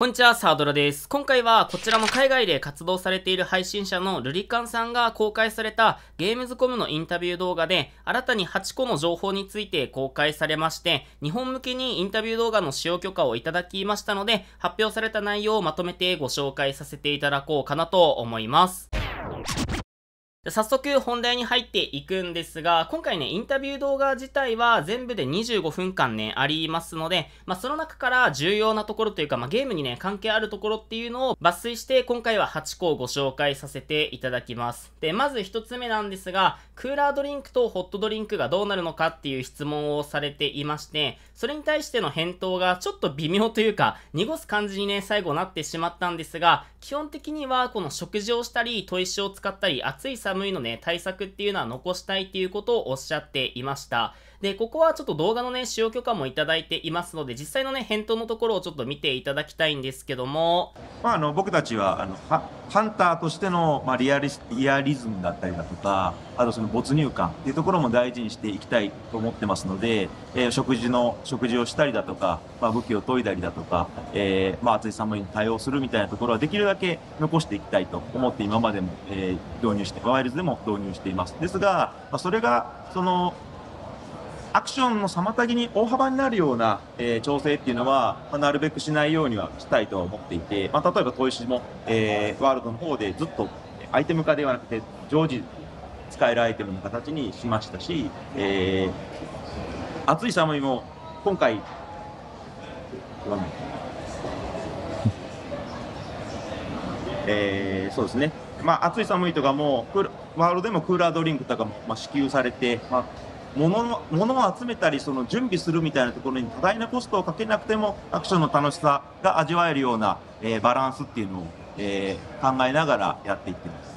こんにちは、サードラです。今回はこちらも海外で活動されている配信者のルリカンさんが公開されたゲームズコムのインタビュー動画で新たに8個の情報について公開されまして日本向けにインタビュー動画の使用許可をいただきましたので発表された内容をまとめてご紹介させていただこうかなと思います。早速本題に入っていくんですが、今回ね、インタビュー動画自体は全部で25分間ね、ありますので、まあ、その中から重要なところというか、まあ、ゲームにね、関係あるところっていうのを抜粋して、今回は8個をご紹介させていただきます。で、まず1つ目なんですが、クーラードリンクとホットドリンクがどうなるのかっていう質問をされていまして、それに対しての返答がちょっと微妙というか、濁す感じにね、最後なってしまったんですが、基本的にはこの食事をしたり、砥石を使ったり、暑い寒ムへのね、対策っていうのは残したいっていうことをおっしゃっていました。で、ここはちょっと動画のね、使用許可もいただいていますので、実際のね、返答のところをちょっと見ていただきたいんですけども。まあ、あの、僕たちは、あの、ハンターとしての、まあ、リアリリアリズムだったりだとか、あとその没入感っていうところも大事にしていきたいと思ってますので、えー、食事の、食事をしたりだとか、まあ、武器を研いだりだとか、えー、まあ、暑い寒いに対応するみたいなところはできるだけ残していきたいと思って今までも、えー、導入して、まあイルズでも導入しています。ですが、それが、その、アクションの妨げに大幅になるような、えー、調整っていうのは、まあ、なるべくしないようにはしたいとは思っていて、まあ、例えば砥石も、えー、ワールドの方でずっとアイテム化ではなくて常時使えるアイテムの形にしましたし、えー、暑い寒いも今回 えー、そうですねまあ、暑い寒いとかもワールドでもクーラードリンクとかも、まあ、支給されて、まあ、物物を集めたりその準備するみたいなところに多大なコストをかけなくてもアクションの楽しさが味わえるような、えー、バランスっていうのを、えー、考えながらやっていってます。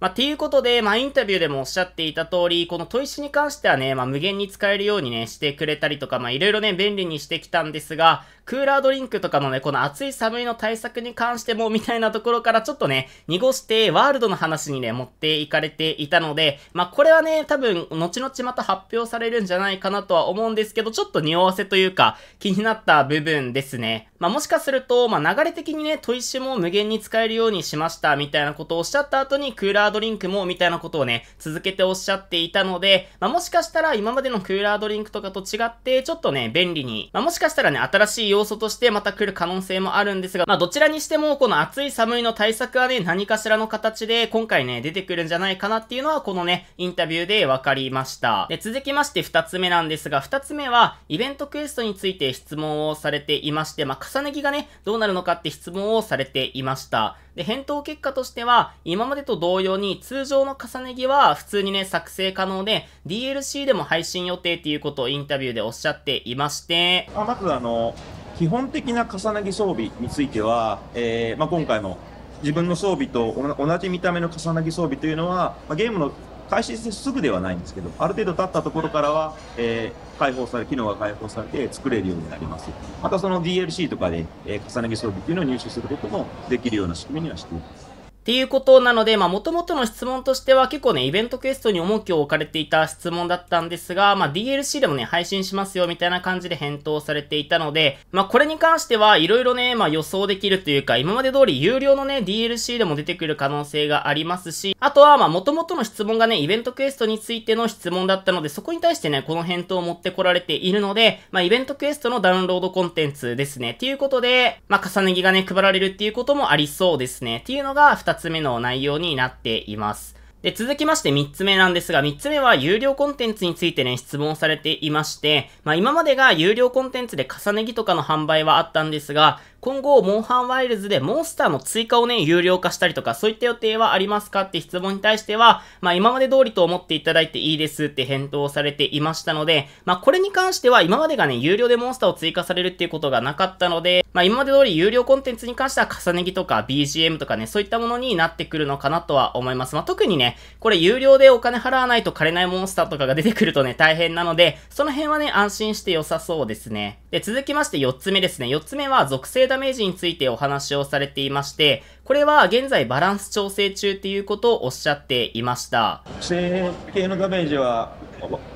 まあ、ていうことで、まあ、インタビューでもおっしゃっていた通り、この砥石に関してはね、まあ、無限に使えるようにね、してくれたりとか、まあ、いろいろね、便利にしてきたんですが、クーラードリンクとかのね、この暑い寒いの対策に関しても、みたいなところからちょっとね、濁して、ワールドの話にね、持っていかれていたので、まあ、これはね、多分、後々また発表されるんじゃないかなとは思うんですけど、ちょっと匂わせというか、気になった部分ですね。まあ、もしかすると、まあ、流れ的にね、砥石も無限に使えるようにしました、みたいなことをおっしゃった後に、クーラードリンクも、みたいなことをね、続けておっしゃっていたので、まあ、もしかしたら今までのクーラードリンクとかと違って、ちょっとね、便利に、まあ、もしかしたらね、新しい用要素としてまた来る可能性もあるんですが、まあどちらにしてもこの暑い寒いの対策はね、何かしらの形で今回ね、出てくるんじゃないかなっていうのはこのね、インタビューで分かりました。で、続きまして2つ目なんですが、2つ目はイベントクエストについて質問をされていまして、まあ重ね着がね、どうなるのかって質問をされていました。で、返答結果としては、今までと同様に通常の重ね着は普通にね、作成可能で、DLC でも配信予定っていうことをインタビューでおっしゃっていまして、あ、まずあの、基本的な重なぎ装備については、えー、まあ、今回の自分の装備と同じ見た目の重なぎ装備というのは、まあ、ゲームの開始すぐではないんですけどある程度経ったところからは、えー、解放され機能が解放されて作れるようになりますまたその DLC とかで、えー、重ね着装備っていうのを入手することもできるような仕組みにはしていますっていうことなので、まあ、元々の質問としては結構ね、イベントクエストに重きを置かれていた質問だったんですが、まあ、DLC でもね、配信しますよ、みたいな感じで返答されていたので、まあ、これに関しては、色々ね、まあ、予想できるというか、今まで通り有料のね、DLC でも出てくる可能性がありますし、あとは、ま元々の質問がね、イベントクエストについての質問だったので、そこに対してね、この返答を持ってこられているので、まあ、イベントクエストのダウンロードコンテンツですね、っていうことで、まあ、重ね着がね、配られるっていうこともありそうですね、っていうのが、2つ目の内容になっています。で、続きまして3つ目なんですが、3つ目は有料コンテンツについてね、質問されていまして、まあ今までが有料コンテンツで重ね着とかの販売はあったんですが、今後、モンハンワイルズでモンスターの追加をね、有料化したりとか、そういった予定はありますかって質問に対しては、まあ今まで通りと思っていただいていいですって返答されていましたので、まあこれに関しては今までがね、有料でモンスターを追加されるっていうことがなかったので、まあ今まで通り有料コンテンツに関しては重ね着とか BGM とかね、そういったものになってくるのかなとは思います。まあ特にね、これ有料でお金払わないと枯れないモンスターとかが出てくるとね、大変なので、その辺はね、安心して良さそうですね。で、続きまして4つ目ですね。4つ目は属性ダメージについてお話をされていまして、これは現在バランス調整中っていうことをおっしゃっていました。属性系のダメージは、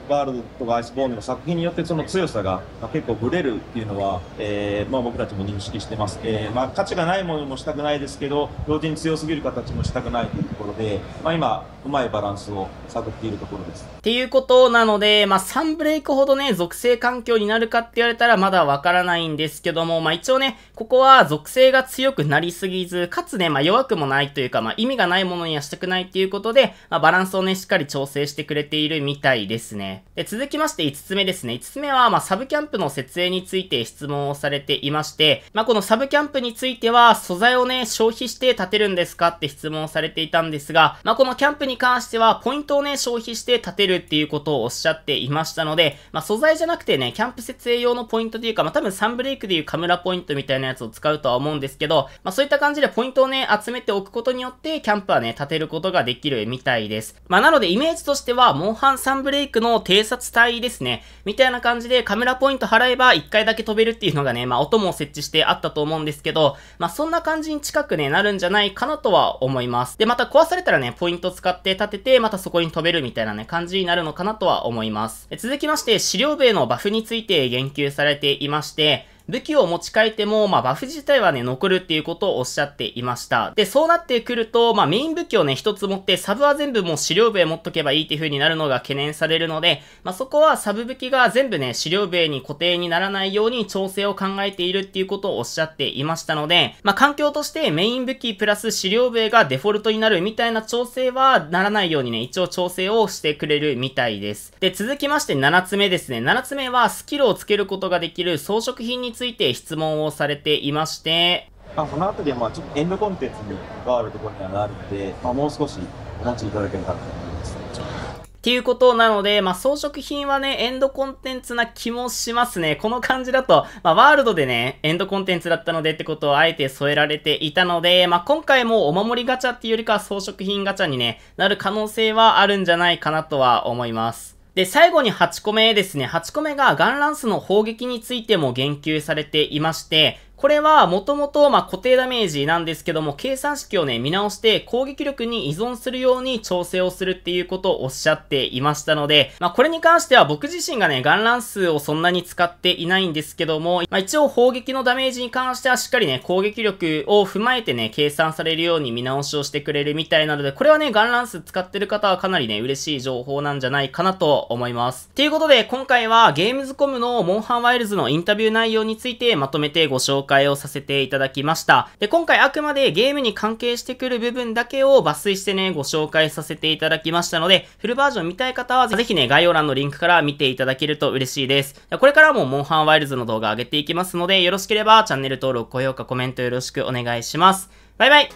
ワールドとかアイスボーンの作品によってその強さが結構ブレるっていうのは、えー、まあ僕たちも認識してます。えー、まあ価値がないものもしたくないですけど、同時に強すぎる形もしたくないというところで、まあ今、うまいバランスを探っているところです。っていうことなので、まあ、3ブレイクほどね、属性環境になるかって言われたらまだわからないんですけども、まあ、一応ね、ここは属性が強くなりすぎず、かつね、まあ、弱くもないというか、まあ、意味がないものにはしたくないっていうことで、まあ、バランスをね、しっかり調整してくれているみたいですね。で、続きまして5つ目ですね。5つ目は、まあ、サブキャンプの設営について質問をされていまして、まあ、このサブキャンプについては、素材をね、消費して建てるんですかって質問されていたんですが、まあ、このキャンプにに関しては、ポイントをね、消費して立てるっていうことをおっしゃっていましたので、まあ、素材じゃなくてね、キャンプ設営用のポイントというか、まあ、多分サンブレイクでいうカムラポイントみたいなやつを使うとは思うんですけど、まあ、そういった感じでポイントをね、集めておくことによって、キャンプはね、立てることができるみたいです。まあ、なので、イメージとしては、モンハンサンブレイクの偵察隊ですね、みたいな感じでカメラポイント払えば1回だけ飛べるっていうのがね、まあ、音も設置してあったと思うんですけど、まあ、そんな感じに近くね、なるんじゃないかなとは思います。で、また壊されたらね、ポイント使ってって立てて、またそこに飛べるみたいなね、感じになるのかなとは思います。続きまして、資料部へのバフについて言及されていまして、武器を持ち替えても、まあ、バフ自体はね、残るっていうことをおっしゃっていました。で、そうなってくると、まあ、メイン武器をね、一つ持って、サブは全部もう資料部へ持っとけばいいっていう風になるのが懸念されるので、まあ、そこはサブ武器が全部ね、資料部へに固定にならないように調整を考えているっていうことをおっしゃっていましたので、まあ、環境としてメイン武器プラス資料部へがデフォルトになるみたいな調整はならないようにね、一応調整をしてくれるみたいです。で、続きまして7つ目ですね。7つ目はスキルをつけることができる装飾品について質問をされていまして、まあ、この辺りはまあちょっとエンドコンテンツに関わるところにはなるので、まあ、もう少しお待ちいただけるかなと思います。っていうことなので、まあ、装飾品はね、エンドコンテンツな気もしますね。この感じだと、まあ、ワールドでね、エンドコンテンツだったのでってことをあえて添えられていたので、まあ、今回もお守りガチャっていうよりかは装飾品ガチャにね、なる可能性はあるんじゃないかなとは思います。で、最後に8個目ですね。8個目がガンランスの砲撃についても言及されていまして、これはもともとま固定ダメージなんですけども、計算式をね、見直して攻撃力に依存するように調整をするっていうことをおっしゃっていましたので、まあこれに関しては僕自身がね、ガンラン数をそんなに使っていないんですけども、まあ一応砲撃のダメージに関してはしっかりね、攻撃力を踏まえてね、計算されるように見直しをしてくれるみたいなので、これはね、ガンラン数使ってる方はかなりね、嬉しい情報なんじゃないかなと思います。ということで、今回はゲームズコムのモンハンワイルズのインタビュー内容についてまとめてご紹介紹介をさせていただきました。で、今回あくまでゲームに関係してくる部分だけを抜粋してね、ご紹介させていただきましたので、フルバージョン見たい方はぜひね、概要欄のリンクから見ていただけると嬉しいです。これからもモンハンワイルズの動画上げていきますので、よろしければチャンネル登録、高評価、コメントよろしくお願いします。バイバイ